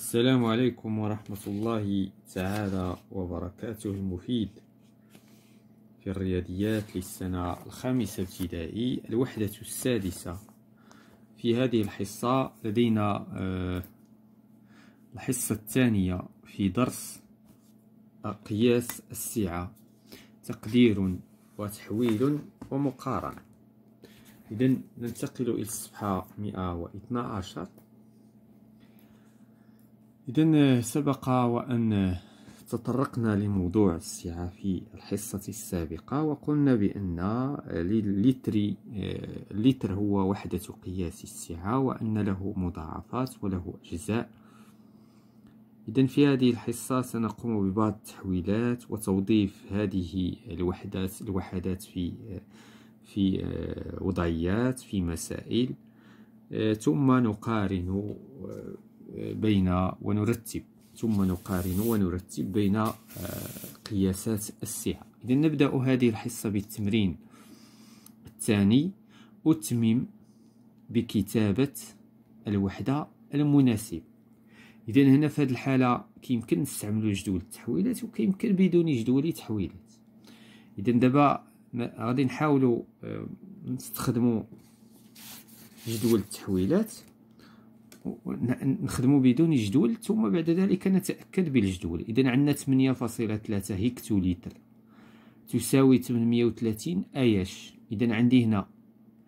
السلام عليكم ورحمة الله تعالى وبركاته المفيد في الرياضيات للسنة الخامسة ابتدائي الوحدة السادسة في هذه الحصة لدينا آه، الحصة الثانية في درس قياس السعة تقدير وتحويل ومقارنة إذا ننتقل إلى الصفحة 112 إذا سبق وأن تطرقنا لموضوع السعة في الحصة السابقة وقلنا بأن لتر اللتر هو وحدة قياس السعة وأن له مضاعفات وله أجزاء إذا في هذه الحصة سنقوم ببعض التحويلات وتوظيف هذه الوحدات الوحدات في في وضعيات في مسائل ثم نقارن بين ونرتب ثم نقارن ونرتب بين آه، قياسات السعة إذا نبدأ هذه الحصة بالتمرين الثاني أتمم بكتابة الوحدة المناسبة إذا هنا في هذه الحالة كيمكن نستعملو جدول التحويلات وكيمكن بدون جدول تحويلات إذا دابا غادي نحاولو آه، نستخدمو جدول التحويلات نخدمو بدون جدول ثم بعد ذلك نتاكد بالجدول اذا عندنا 8.3 هكتوليتر تساوي 830 اياش اذا عندي هنا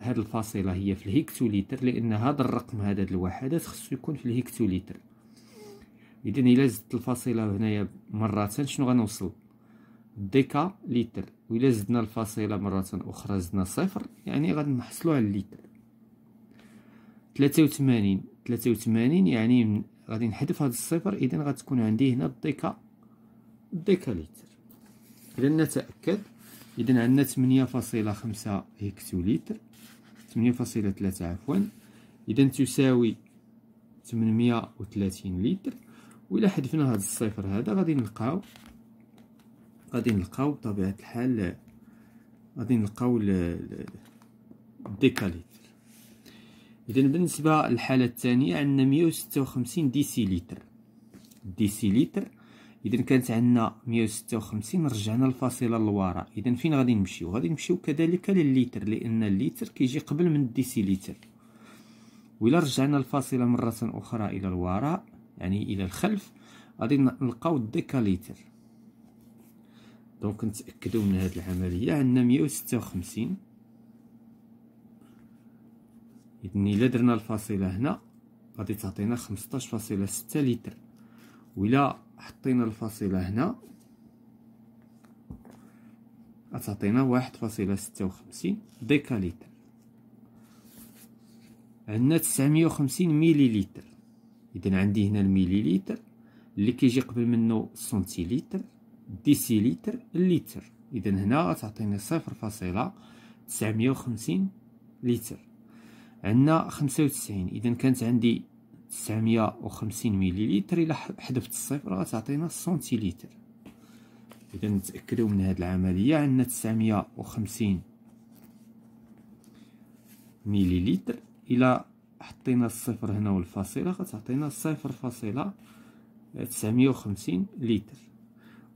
هاد الفاصله هي في الهكتوليتر لان هذا الرقم هذا الوحدات خصو يكون في الهكتوليتر اذا الا زدت الفاصله هنايا مره شنو غنوصل ديكا لتر وإلا زدنا الفاصلة مرة أخرى زدنا صفر يعني غنحصلو على اللتر تلاتة وثمانين ثلاثة وثمانين يعني غادي نحذف هذا الصفر اذا غتكون عندي هنا الديكا لتر اذا نتاكد اذا عندنا ثمانية هكتوليتر ثلاثة عفوا اذا تساوي وثلاثين لتر وإلا حذفنا هذا الصفر هذا غادي نلقاو غادي نلقاو بطبيعه الحال غادي نلقاو لتر اذا بالنسبه للحاله الثانيه عندنا 156 ديسيليتر ديسيليتر اذا كانت عندنا 156 رجعنا الفاصله للوراء اذا فين غادي نمشيو غادي نمشيو كذلك للليتر لان الليتر كيجي قبل من الديسيليتر وإلا رجعنا الفاصله مره اخرى الى الوراء يعني الى الخلف غادي نلقاو الديكاليتر دونك نتاكدوا من هذه العمليه عندنا 156 اذن الا درنا الفاصله هنا غادي تعطينا 15.6 لتر وإلا حطينا الفاصله هنا غتعطينا واحد فاصلة ستة وخمسين ديكاليتر عندنا تسعمية وخمسين مليليتر إذا عندي هنا المليليتر اللي كيجي قبل منه سنتيليتر ديسيليتر الليتر إذا هنا غتعطينا صفر فاصلة تسعمية وخمسين لتر عندنا خمسة وتسعين إذا كانت عندي تسعمية وخمسين مليليتر إلا حذفت الصفر غتعطينا سنتيليتر إذا نتأكدو من هاد العملية عندنا تسعمية وخمسين مليليتر إلا حطينا الصفر هنا والفاصلة غتعطينا صفر فاصلة تسعمية وخمسين لتر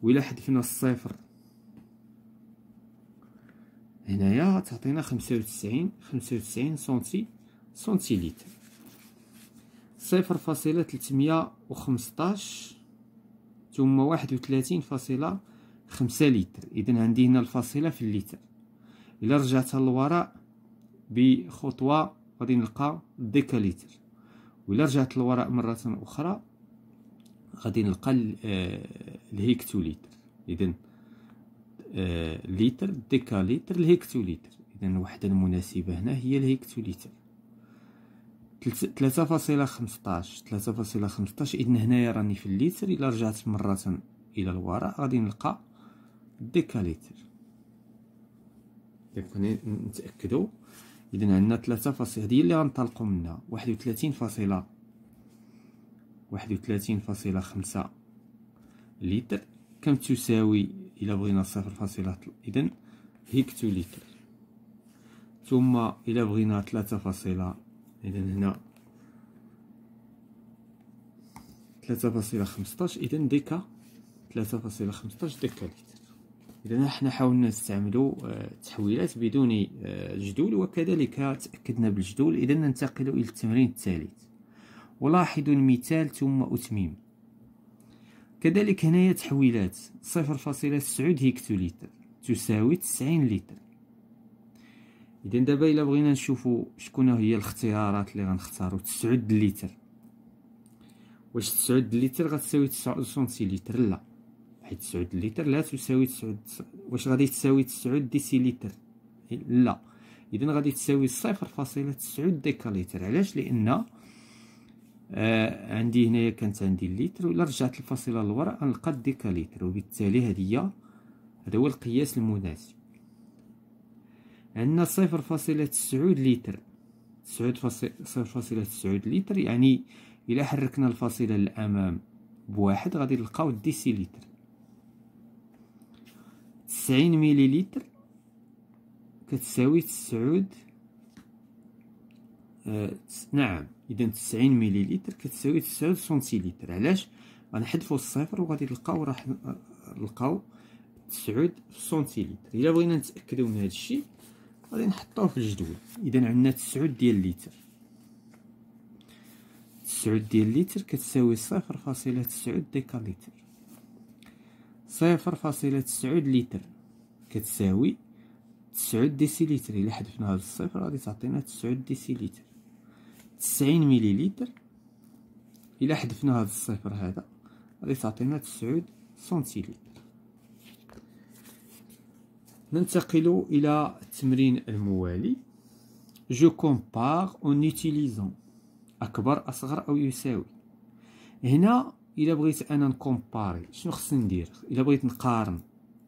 إلا حذفنا الصفر هنايا غتعطينا خمسة وتسعين خمسة وتسعين سنتي سنتيليتر صفر فاصلة تلتمية وخمسطاش ثم واحد وثلاثين فاصلة خمسة لتر إذن عندي هنا الفاصلة في اللتر إلا رجعت للوراء بخطوة غادي نلقى ديكاليتر وإلا رجعت للوراء مرة أخرى غادي نلقى آه، الهيكتوليتر إذن آه، لتر ديكاليتر الهيكتوليتر إذن الوحدة المناسبة هنا هي الهيكتوليتر تلاتة فاصلة خمسطاش تلاتة فاصلة خمسطاش إذن هنايا راني في الليتر إلا رجعت مرة إلى الوراء غادي نلقى ديكاليتر دابا نتأكدو إذن عندنا تلاتة فاصلة هادي اللي غنطلقو منها واحد وتلاتين فاصلة واحد وتلاتين فاصلة خمسة لتر كم تساوي إلا بغينا صفر فاصلة إذن لتر ثم إلا بغينا تلاتة فاصلة اذا هنا 3.15 اذا ديكا 3.15 لتر اذا حنا حاولنا نستعملوا آه، تحويلات بدون آه، جدول وكذلك تاكدنا بالجدول اذا ننتقل الى التمرين الثالث ولاحظوا المثال ثم اتمم كذلك هنايا تحويلات 0.9 هكتوليتر تساوي 90 لتر اذا دابا الا بغينا نشوفوا شكون هي الاختيارات اللي غنختاروا 9 لتر واش 9 لتر غتساوي تسعود سنتيلتر لا حيت 9 لتر لا تساوي 9 واش غادي تساوي 9 ديسيلتر لا اذا غادي تساوي 0.9 ديكاليتر علاش لان آه عندي هنايا كانت عندي اللتر ولا رجعت الفاصله للوراء غنلقى الديكاليتر وبالتالي هذه هذا هو القياس المناسب عندنا صفر فاصلة تسعود لتر تسعود صفر فاصلة تسعود لتر يعني إلا حركنا الفاصلة للأمام بواحد غادي نلقاو ديسيليتر تسعين مليليتر كتساوي تسعود آه نعم إذا تسعين مليليتر كتساوي تسعود سنتيليتر علاش غنحذفو الصفر وغادي نلقاو راح آه، نلقاو تسعود سنتيليتر إلا بغينا نتأكدو من هادشي غادي نحطوه في الجدول اذا عندنا 9 ديال اللتر 9 ديال اللتر كتساوي 0.9 ديكاليتر 0.9 لتر كتساوي 9 ديسيلتر الا حذفنا هذا الصفر غادي تعطينا 9 ديسيلتر 90 مليلتر الا حذفنا هذا الصفر هذا غادي تعطينا 9 سنتيلتر ننتقل إلى التمرين الموالي جو كومبار اون يوتيليزون أكبر أصغر أو يساوي هنا إلا بغيت أنا نكومباري شنو خصني ندير إلا بغيت نقارن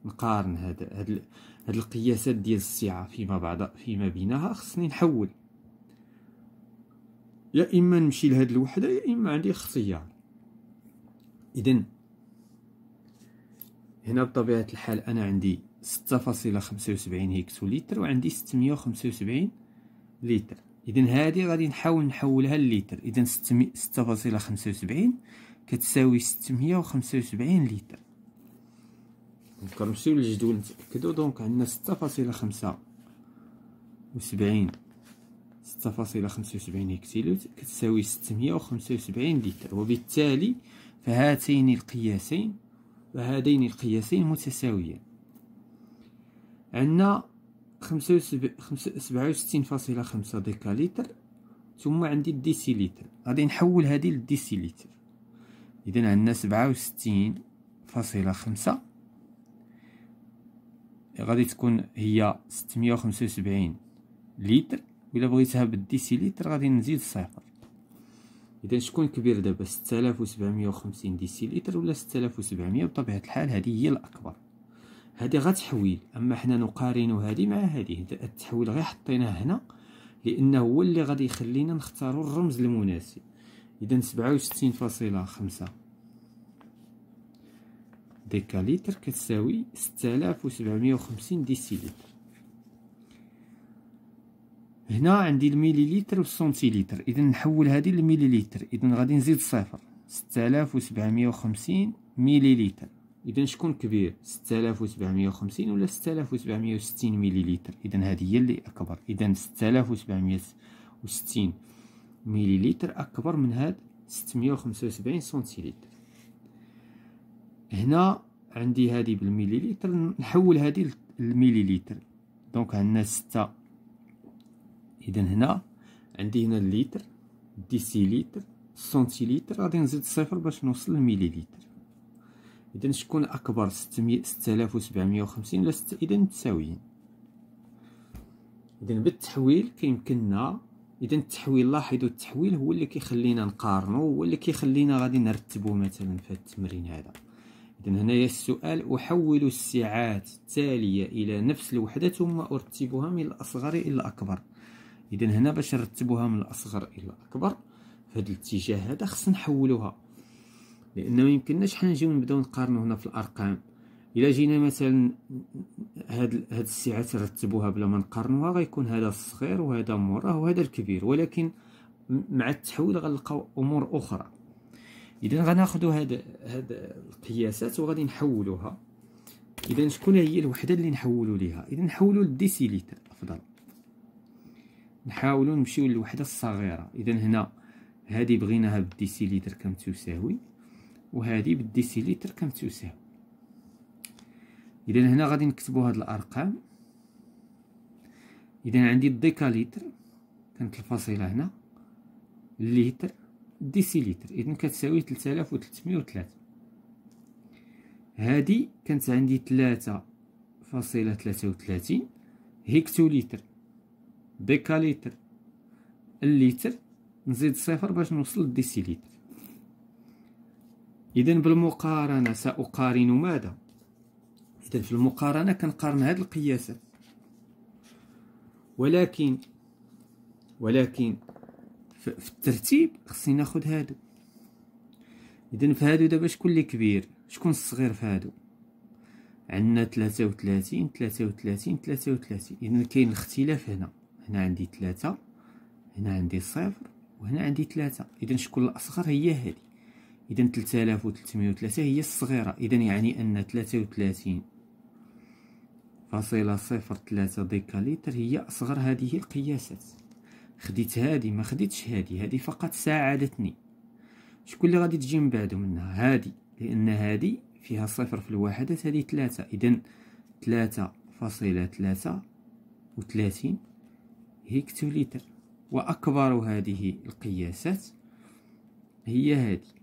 نقارن هاد هاد هاد القياسات ديال السعة فيما بعد فيما بينها خصني نحول يا إما نمشي لهاد الوحدة يا إما عندي اختيار إذن هنا بطبيعة الحال أنا عندي ستة فاصلة خمسة وسبعين هكتوليتر وعندي ستمية وخمسة وسبعين لتر إذا هذه غادي نحاول نحولها للتر إذا ستة فاصلة خمسة وسبعين كتساوي ستمية وخمسة وسبعين لتر نكرمشيو للجدول نتأكدو دونك عندنا ستة فاصلة خمسة وسبعين ستة فاصلة خمسة وسبعين هكتوليتر كتساوي ستمية وخمسة وسبعين لتر وبالتالي فهاتين القياسين فهذين القياسين متساويان عندنا خمسة سبعة وستين فاصلة خمسة ديكاليتر ثم عندي الديسيليتر غادي نحول هذه للديسيليتر اذا عندنا سبعة وستين فاصلة خمسة غادي تكون هي ستمية وخمسة وسبعين لتر وإلا بغيتها بالديسيليتر غادي نزيد صفر اذا شكون كبير دابا وخمسين ديسيليتر ولا وسبعمية بطبيعه الحال هذه هي الاكبر هذه غتحويل اما حنا نقارنو هذه مع هذه التحويل غير حطيناه هنا لانه هو اللي غادي يخلينا نختاروا الرمز المناسب اذا 67.5 ديكاليتر كتساوي 6750 ديسيليتر هنا عندي المليليتر والسنتيليتر اذا نحول هذه للمليليتر اذا غادي نزيد صفر 6750 مليليتر اذا شكون كبير 6750 ولا 6760 مليلتر اذا هذه هي اللي اكبر اذا 6760 مليلتر اكبر من هاد 675 سنتيليتر هنا عندي هذه بالمليلتر نحول هذه للمليلتر دونك عندنا 6 اذا هنا عندي هنا الليتر ديسيليتر سنتيليتر غادي نزيد صفر باش نوصل للمليلتر اذا شكون اكبر 600 6750 ولا 6 اذا متساويين اذا بالتحويل كيمكننا اذا التحويل لاحظوا التحويل هو اللي كيخلينا نقارنوا هو اللي كيخلينا غادي نرتبوا مثلا في التمرين هذا اذا هنايا السؤال احول السعات التاليه الى نفس الوحده ثم ارتبها من الاصغر الى الاكبر اذا هنا باش نرتبوها من الاصغر الى الاكبر في هذا الاتجاه هذا خصنا نحولوها لانه يمكنناش حنا نجيو نبداو نقارنوا هنا في الارقام الا جينا مثلا هاد هاد السعات رتبوها بلا ما نقارنوها غيكون هذا الصغير وهذا موراه وهذا الكبير ولكن مع التحويل غنلقاو امور اخرى اذا غناخذوا هاد هاد القياسات وغادي نحولوها اذا شكون هي الوحده اللي نحولوا ليها اذا نحولوا للديسيليتر افضل نحاولوا نمشيو للوحده الصغيره اذا هنا هذه بغيناها بالديسيليتر كم تساوي وهذه بالديسيليتر تساوي اذا هنا غادي نكتبوا هاد الارقام اذا عندي الديكاليتر كانت الفاصله هنا الليتر ديسيليتر اذا كتساوي 3303 هادي كانت عندي 3 فاصله 33 هكتوليتر ديكاليتر الليتر نزيد صفر باش نوصل للديسيليتر اذا بالمقارنه ساقارن ماذا اذا في المقارنه كنقارن هاد القياسات ولكن ولكن في الترتيب خصني ناخذ هادو اذا في هادو دابا شكون اللي كبير شكون الصغير في هادو عندنا 33 33 33 اذا كاين الاختلاف هنا هنا عندي 3 هنا عندي صفر وهنا عندي 3 اذا شكون الاصغر هي هذه اذا 3303 هي الصغيره اذا يعني ان 33 فاصلة صفر ثلاثة ديكاليتر هي أصغر هذه القياسات خديت هذه ما خديتش هذه هذه فقط ساعدتني شكون اللي غادي تجي من بعده منها هذه لأن هذه فيها صفر في الواحدة هذه ثلاثة إذا ثلاثة فاصلة ثلاثة وثلاثين هكتوليتر وأكبر هذه القياسات هي هذه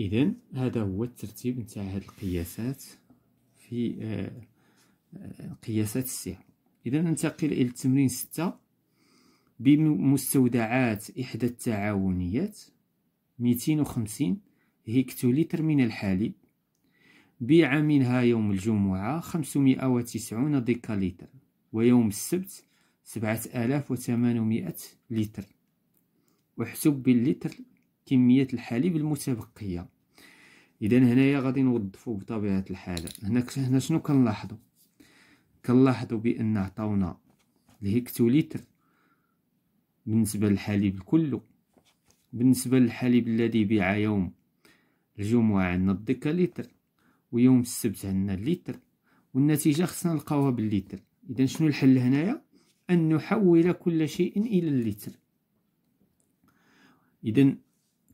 اذا هذا هو الترتيب نتاع هاد القياسات في آه، قياسات السعر اذا ننتقل الى التمرين ستة بمستودعات احدى التعاونيات 250 هكتوليتر من الحليب بيع منها يوم الجمعة 590 ديكاليتر ويوم السبت 7800 لتر واحسب باللتر كميه الحليب المتبقيه اذا هنايا غادي نوظفوا بطبيعه الحال هنا هنا شنو كنلاحظو كنلاحظو بان عطاونا الهكتوليتر بالنسبه للحليب كله بالنسبه للحليب الذي بيع يوم الجمعه عندنا الديكاليتر ويوم السبت عندنا الليتر والنتيجه خصنا نلقاوها بالليتر اذا شنو الحل هنايا ان نحول كل شيء الى اللتر اذا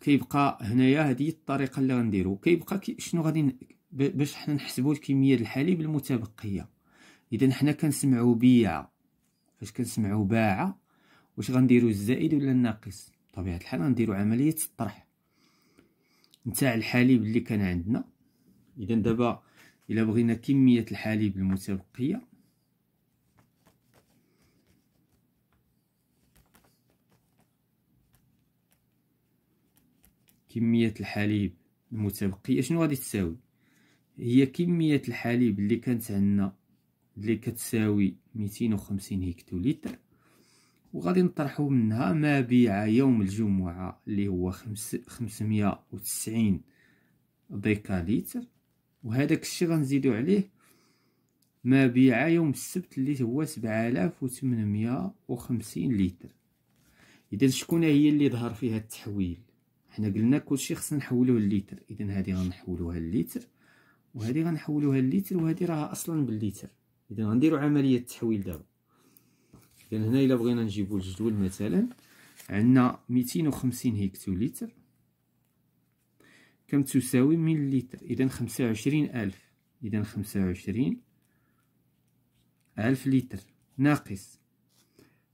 كيبقى هنايا هذه الطريقه اللي غنديرو كيبقى كي شنو غادي باش حنا نحسبو الكميه الحليب المتبقيه اذا حنا كنسمعو بيع فاش كنسمعو باع واش غنديرو الزائد ولا الناقص بطبيعه الحال غنديرو عمليه الطرح نتاع الحليب اللي كان عندنا اذا دابا الا بغينا كميه الحليب المتبقيه كمية الحليب المتبقية شنو غادي تساوي هي كمية الحليب اللي كانت عندنا اللي كتساوي ميتين وخمسين هكتوليتر وغادي نطرحو منها ما بيع يوم الجمعة اللي هو خمسمية وتسعين ديكاليتر وهذاك الشي غنزيدو عليه ما بيع يوم السبت اللي هو سبعالاف وثمنمية وخمسين لتر اذا شكون هي اللي ظهر فيها التحويل حنا قلنا كلشي خصنا نحولوه لليتر اذا هذه غنحولوها لليتر وهذه غنحولوها لليتر وهذه راها اصلا بالليتر اذا غنديروا عمليه التحويل دابا اذا هنا الا بغينا نجيبوا الجدول مثلا عندنا 250 هكتوليتر كم تساوي مليلتر اذا 25000 اذا 25 ألف لتر ناقص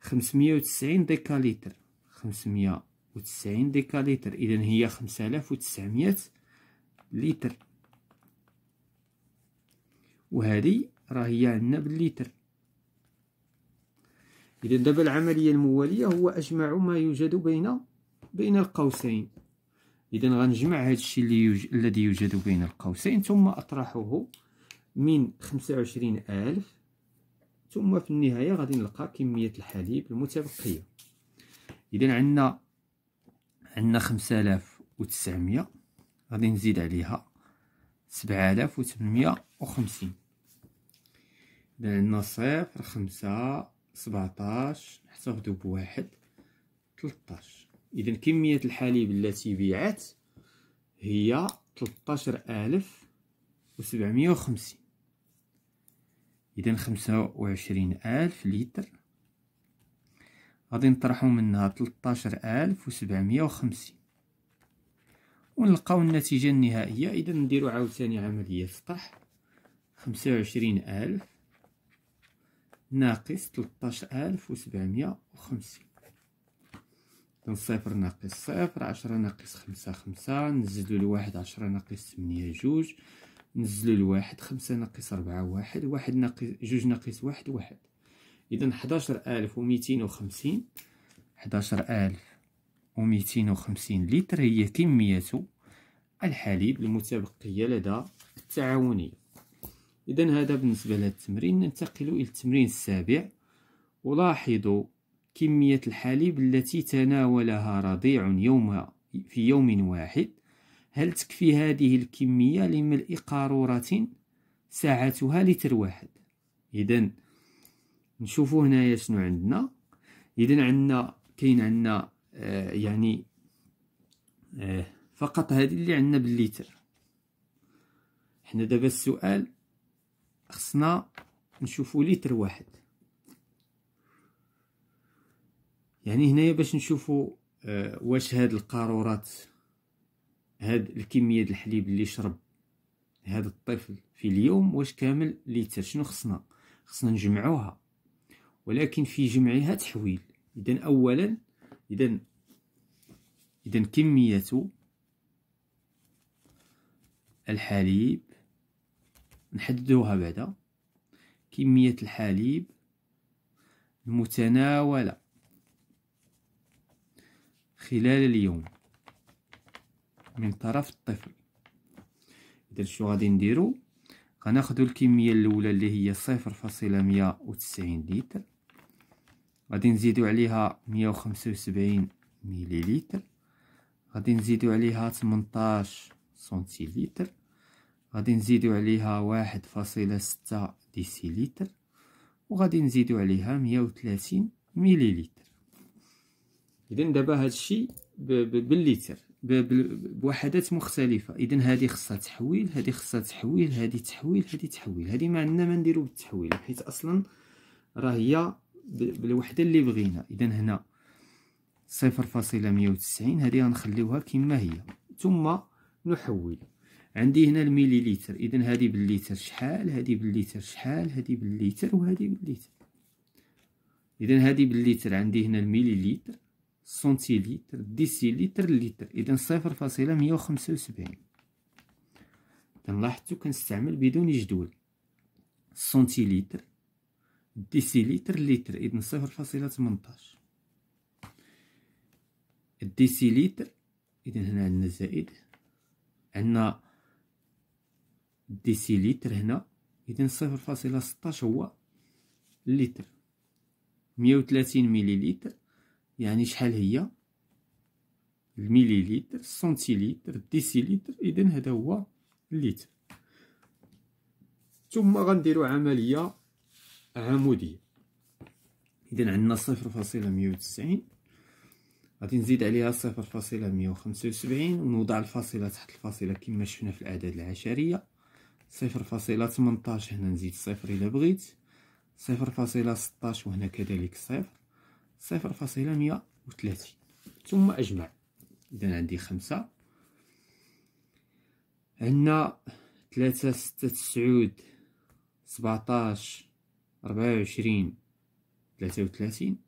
590 ديكاليتر 500 وتسعين ديكاليتر إذا هي خمسة آلاف وتسعمية لتر وهذه راه هي عندنا بالليتر إذا دابا العملية الموالية هو أجمع ما يوجد بين بين القوسين إذا غنجمع هذا الشيء اللي يوج... الذي يوجد بين القوسين ثم أطرحه من خمسة وعشرين ألف ثم في النهاية غادي نلقى كمية الحليب المتبقية إذا عندنا عندنا خمسة آلاف وتسعمية غادي نزيد عليها سبعة آلاف وثمنمية وخمسين إذا عندنا صفر خمسة سبعتاش نحتفظو بواحد تلطاش إذا كمية الحليب التي بيعت هي تلطاشر ألف وسبعمية وخمسين إذا خمسة وعشرين ألف لتر غادي نطرحو منها تلطاشر ألف وسبعميه وخمسين ونلقاو النتيجة النهائية إذا نديرو عاوتاني عملية سطح خمسه وعشرين ألف ناقص تلطاش ألف وسبعميه وخمسين إذن صفر ناقص صفر عشرة ناقص خمسة خمسة نزلو الواحد عشرة ناقص تمنيه جوج نزلو الواحد خمسة ناقص ربعة واحد واحد ناقص جوج ناقص واحد واحد اذا حداشر حداشر ألف ألف وميتين وخمسين وميتين وخمسين لتر هي كميه الحليب المتبقيه لدى التعاونيه اذا هذا بالنسبه لهذا التمرين ننتقل الى التمرين السابع ولاحظوا كميه الحليب التي تناولها رضيع يوم في يوم واحد هل تكفي هذه الكميه لملء قاروره ساعتها لتر واحد اذا نشوفوا هنايا شنو عندنا اذا عندنا كاين عندنا آه يعني آه فقط هذه اللي عندنا بالليتر حنا دابا السؤال خصنا نشوفوا لتر واحد يعني هنايا باش نشوفوا آه واش هاد القارورات هاد الكميه د الحليب اللي شرب هذا الطفل في اليوم واش كامل لتر شنو خصنا خصنا نجمعوها ولكن في جمعها تحويل إذا أولا إذا إذن كمية الحليب نحددوها بعدا كمية الحليب المتناولة خلال اليوم من طرف الطفل إذا شو غادي نديرو غناخدو الكمية الأولى اللي هي صفر فاصلة مية وتسعين لتر غادي نزيدو عليها مية وخمسة وسبعين مليليتر غادي نزيدو عليها تمنطاش سنتيليتر غادي نزيدو عليها واحد فاصلة ستة ديسيليتر وغادي نزيدو عليها مية وثلاثين مليليتر اذا دابا هادشي بالليتر بوحدات مختلفه اذا هذه خصها تحويل هذه خصها تحويل هذه تحويل هذه تحويل هذه ما عندنا ما نديرو بالتحويل حيت اصلا راه هي بالوحده اللي بغينا اذا هنا صفر فاصلة مية وتسعين هادي غنخليوها كما هي ثم نحول عندي هنا المليليتر اذا هادي بالليتر شحال هادي بالليتر شحال هادي بالليتر وهادي بالليتر اذا هادي بالليتر عندي هنا المليليتر سنتيليتر ديسيليتر لتر اذا صفر فاصلة مية وخمسة وسبعين كنلاحظو كنستعمل بدون جدول سنتيليتر ديسيليتر لتر اذا صفر فاصلة تمنطاش الديسيليتر اذا هنا عندنا زائد عندنا ديسيليتر هنا اذا صفر فاصلة ستاش هو لتر مية وثلاثين مليليتر يعني شحال هي المليليتر سنتيليتر الديسيليتر اذا هذا هو لتر ثم غنديرو عمليه عمودية إذا عندنا صفر فاصلة مية وتسعين غادي نزيد عليها صفر فاصلة مية وخمسة وسبعين ونوضع الفاصلة تحت الفاصلة كما شفنا في الأعداد العشرية صفر فاصلة تمنطاش هنا نزيد صفر إلا بغيت صفر فاصلة ستاش وهنا كذلك صفر صفر فاصلة مية وثلاثين ثم أجمع إذا عندي خمسة عندنا ثلاثة ستة تسعود سبعتاش ربعة وعشرين ثلاثة وثلاثين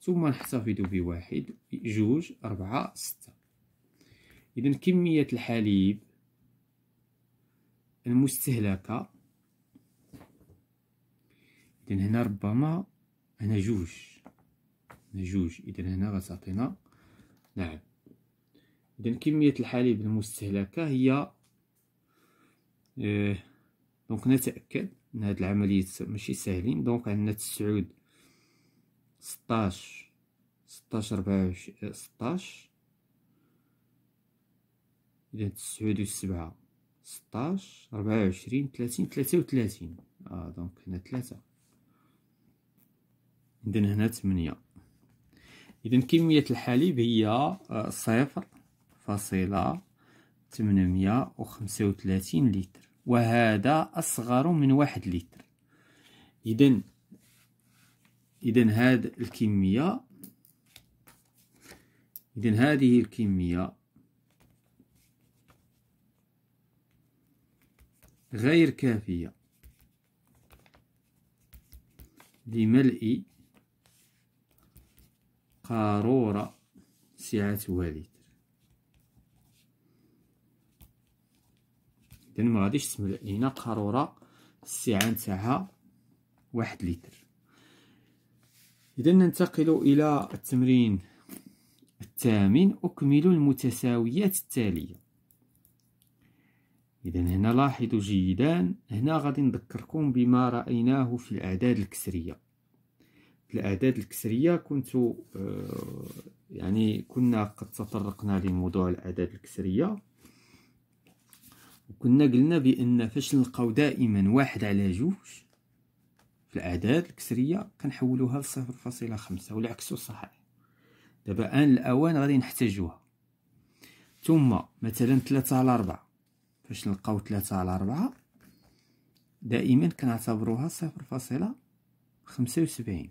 ثم نحتفظ بواحد جوج أربعة ستة إذا كمية الحليب المستهلكة إذا هنا ربما هنا جوج هنا جوج إذا هنا غتعطينا نعم إذا كمية الحليب المستهلكة هي إيه. دونك نتأكد ان هاد العملية ماشي ساهلين دونك عندنا تسعود ستاش ستاش ربعة آه، وعشرين ستاش إذا تسعود وسبعة ستاش ربعة وعشرين تلاتين تلاتة اه دونك هنا تلاتة عندنا هنا تمنية إذا كمية الحليب هي آه، صفر فاصلة تمنمية وخمسة وتلاتين لتر وهذا أصغر من واحد لتر إذا إذا هذه الكمية إذا هذه الكمية غير كافية لملء قارورة سعة والد اذا ما غاديش تسمح هنا قاروره السعه نتاعها واحد لتر اذا ننتقل الى التمرين الثامن اكمل المتساويات التاليه اذا هنا لاحظوا جيدا هنا غادي نذكركم بما رايناه في الاعداد الكسريه في الاعداد الكسريه كنت آه، يعني كنا قد تطرقنا لموضوع الاعداد الكسريه وكنا قلنا بان فاش نلقاو دائما واحد على جوج في الاعداد الكسريه كنحولوها لصفر فاصله خمسة والعكس صحيح دابا ان الاوان غادي نحتاجوها ثم مثلا ثلاثة على ربعة فاش نلقاو ثلاثة على ربعة دائما كنعتبروها صفر فاصله خمسة وسبعين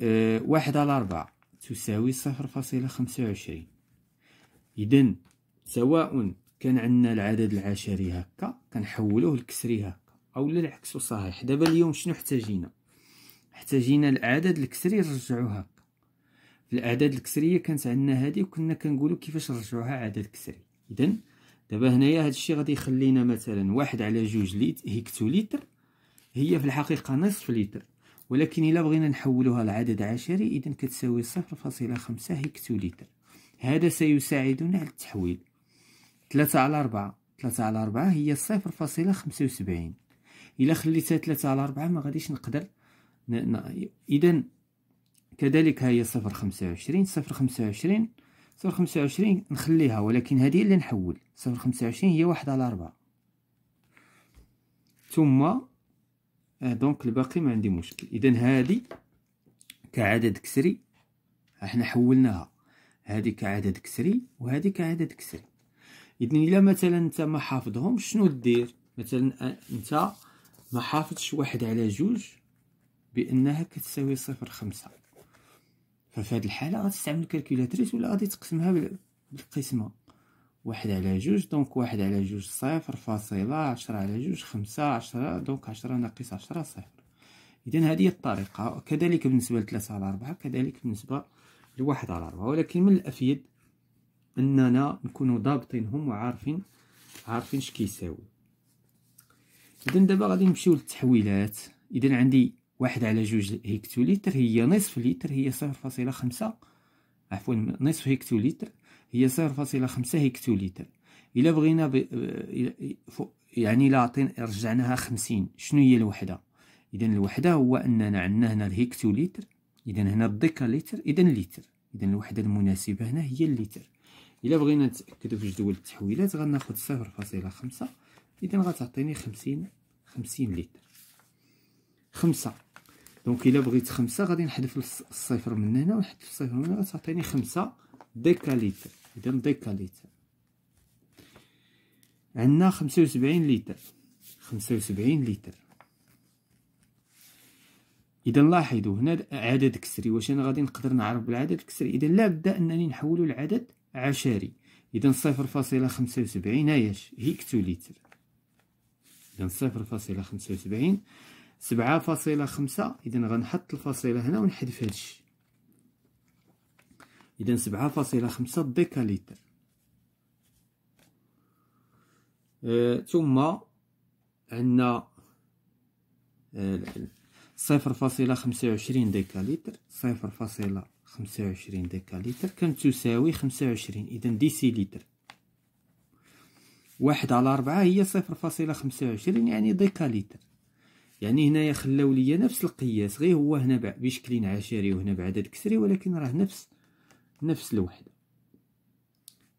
آه، واحد على ربعة تساوي صفر فاصله خمسة وعشرين إذن سواء كان عندنا العدد العشري هكا كنحولوه لكسري هكا او العكس صحيح دابا اليوم شنو احتاجينا احتاجينا العدد الكسري نرجعوه هكا في الاعداد الكسريه كانت عندنا هذه وكنا كنقولوا كيفاش نرجعوها عدد كسري اذا دابا هنايا هذا الشيء غادي يخلينا مثلا واحد على جوج ليت هكتوليتر هي في الحقيقه نصف لتر ولكن الا بغينا نحولوها لعدد عشري اذا كتساوي صفر فاصلة خمسة هكتوليتر هذا سيساعدنا على التحويل ثلاثة على ربعة ثلاثة على ربعة هي صفر فاصلة خمسة وسبعين إلا خليتها ثلاثة على ربعة ما غاديش نقدر إذا كذلك هي صفر خمسة وعشرين صفر خمسة وعشرين صفر خمسة وعشرين نخليها ولكن هذه اللي نحول صفر خمسة وعشرين هي واحد على ربعة ثم دونك آه، الباقي ما عندي مشكل إذا هذه كعدد كسري احنا حولناها هذه كعدد كسري وهذه كعدد كسري اذن الا مثلا انت ما حافظهم شنو دير مثلا انت ما حافظش واحد على جوج بانها كتساوي صفر خمسة ففي هذه الحالة غتستعمل الكالكولاتريس ولا غادي تقسمها بالقسمة واحد على جوج دونك واحد على جوج صفر فاصلة عشرة على جوج خمسة عشرة دونك عشرة ناقص عشرة صفر إذا هذه الطريقة كذلك بالنسبة لثلاثة على أربعة كذلك بالنسبة لواحد على أربعة ولكن من الأفيد اننا نكونوا ضابطينهم وعارفين عارفين اش كيساوي اذا دابا غادي نمشيو للتحويلات اذا عندي واحد على جوج هكتوليتر هي نصف لتر هي صفر فاصلة خمسة عفوا نصف هكتوليتر هي صفر فاصلة خمسة هكتوليتر الا بغينا ب... يعني الا عطينا رجعناها خمسين شنو هي الوحده اذا الوحده هو اننا عندنا هنا الهكتوليتر اذا هنا الديكاليتر اذا لتر اذا الوحده المناسبه هنا هي اللتر الا بغينا نتاكدوا في جدول التحويلات غناخذ صفر فاصله خمسة اذا غتعطيني خمسين خمسين لتر خمسة دونك الا بغيت خمسة غادي نحذف الصفر من هنا ونحذف الصفر من هنا غتعطيني خمسة ديكاليتر اذا ديكاليتر عندنا خمسة وسبعين لتر خمسة وسبعين لتر اذا لاحظوا هنا عدد كسري واش انا غادي نقدر نعرف بالعدد الكسري اذا لا انني نحولو العدد عشري إذا صفر فاصلة خمسة وسبعين هيكتو هيكتوليتر إذا صفر فاصلة خمسة وسبعين سبعة فاصلة خمسة إذا غنحط الفاصلة هنا ونحذف هادشي إذا سبعة فاصلة خمسة ديكاليتر أه ثم عندنا آه، صفر فاصلة خمسة وعشرين ديكاليتر صفر فاصلة خمسة وعشرين ديكاليتر كتساوي خمسة وعشرين إذا ديسيليتر واحد على ربعة هي صفر فاصلة خمسة وعشرين يعني ديكاليتر يعني هنايا خلاو ليا نفس القياس غير هو هنا بشكل عشري وهنا بعدد كسري ولكن راه نفس نفس الوحده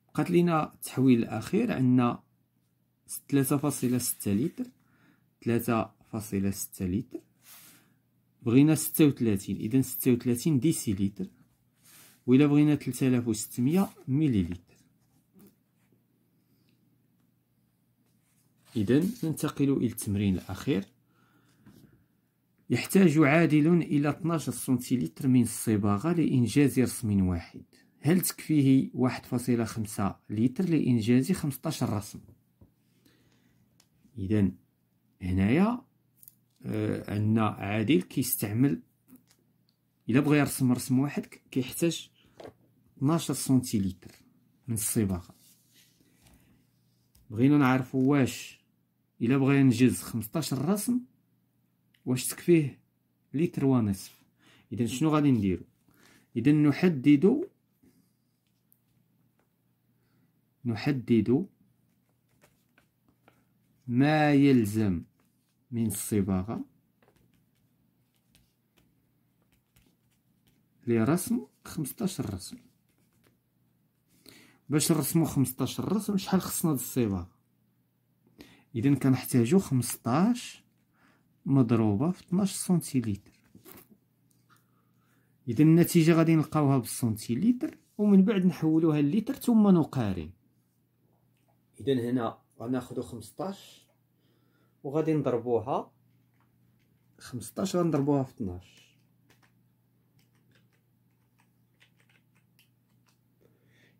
بقات لينا التحويل الاخير عندنا ثلاثة فاصلة ستة لتر ستة لتر بغينا ستة 36 اذا 36 ديسيليتر وإلا بغينا 3600 مليلتر إذا ننتقل إلى التمرين الأخير يحتاج عادل إلى 12 سنتيلتر من الصباغة لإنجاز رسم واحد هل تكفيه 1.5 لتر لإنجاز 15 رسم إذا هنايا عندنا آه، عادل كيستعمل إلا بغى يرسم رسم واحد كيحتاج 12 سنتيلتر من الصباغه بغينا نعرفوا واش الا بغينا نجز 15 رسم واش تكفيه لتر ونصف اذا شنو غادي نديرو اذا نحددو نحدد ما يلزم من الصباغه لرسم 15 رسم باش نرسمو 15 رسم شحال خصنا هاد الصباغ اذا كنحتاجو 15 مضروبه في 12 سنتيلتر اذا النتيجه غادي نلقاوها بالسنتيلتر ومن بعد نحولوها لليتر ثم نقارن اذا هنا غناخذو 15 وغادي نضربوها 15 غنضربوها في 12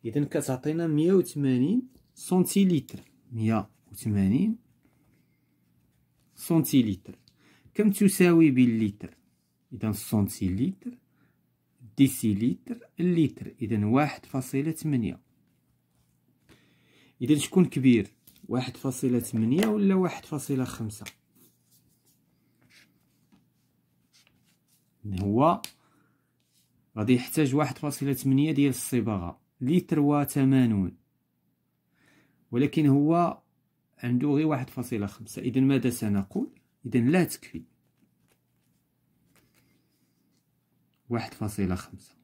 اذا كتعطينا ميه وثمانين سنتيلتر ميه وثمانين سنتيلتر كم تساوي باللتر اذا سنتيلتر ديسيلتر اللتر اذا واحد فاصلة ثمانية اذا شكون كبير واحد فاصلة ثمانية ولا واحد فاصلة خمسة هو غادي يحتاج واحد فاصلة ثمانية ديال الصباغة لتر وثمانون ولكن هو عنده غير واحد فاصلة خمسة إذا ماذا سنقول إذا لا تكفي واحد فاصلة خمسة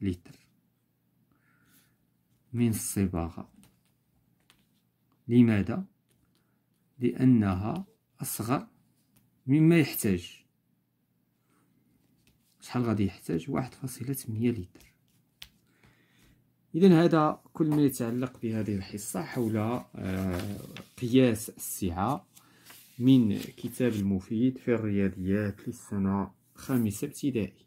لتر من الصباغة لماذا؟ لأنها أصغر مما يحتاج شحال غادي يحتاج واحد فاصلة ثمانية لتر اذا هذا كل ما يتعلق بهذه الحصه حول آه، قياس السعه من كتاب المفيد في الرياضيات للسنه الخامسة ابتدائي